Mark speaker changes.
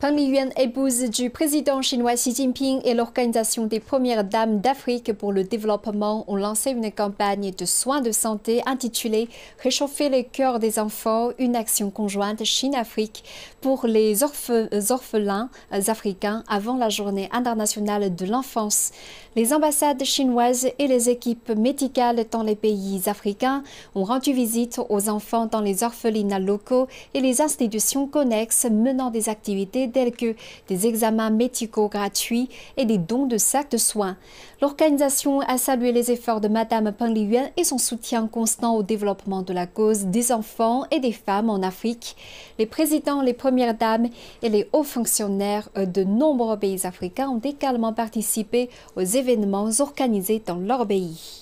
Speaker 1: Peng épouse du président chinois Xi Jinping et l'Organisation des Premières Dames d'Afrique pour le développement ont lancé une campagne de soins de santé intitulée Réchauffer les cœurs des enfants, une action conjointe Chine-Afrique pour les euh, orphelins euh, africains avant la journée internationale de l'enfance. Les ambassades chinoises et les équipes médicales dans les pays africains ont rendu visite aux enfants dans les orphelinats locaux et les institutions connexes menant des activités tels que des examens médicaux gratuits et des dons de sacs de soins. L'organisation a salué les efforts de Madame Peng et son soutien constant au développement de la cause des enfants et des femmes en Afrique. Les présidents, les premières dames et les hauts fonctionnaires de nombreux pays africains ont également participé aux événements organisés dans leur pays.